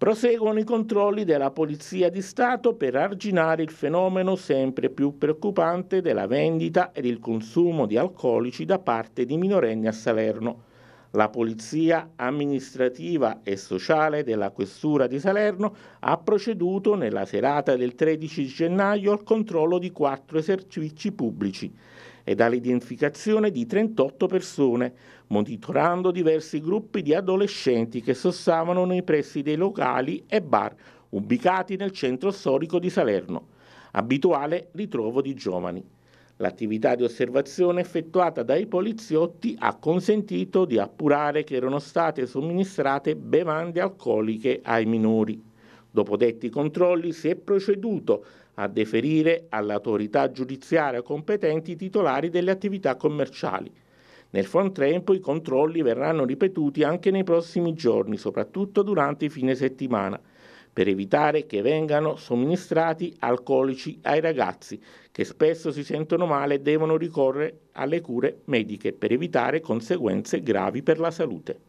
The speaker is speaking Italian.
Proseguono i controlli della Polizia di Stato per arginare il fenomeno sempre più preoccupante della vendita ed il consumo di alcolici da parte di minorenni a Salerno. La Polizia amministrativa e sociale della Questura di Salerno ha proceduto nella serata del 13 gennaio al controllo di quattro esercizi pubblici e all'identificazione di 38 persone, monitorando diversi gruppi di adolescenti che sossavano nei pressi dei locali e bar ubicati nel centro storico di Salerno, abituale ritrovo di giovani. L'attività di osservazione effettuata dai poliziotti ha consentito di appurare che erano state somministrate bevande alcoliche ai minori. Dopo detti controlli si è proceduto a deferire all'autorità giudiziaria competenti i titolari delle attività commerciali. Nel frattempo i controlli verranno ripetuti anche nei prossimi giorni, soprattutto durante i fine settimana per evitare che vengano somministrati alcolici ai ragazzi che spesso si sentono male e devono ricorrere alle cure mediche per evitare conseguenze gravi per la salute.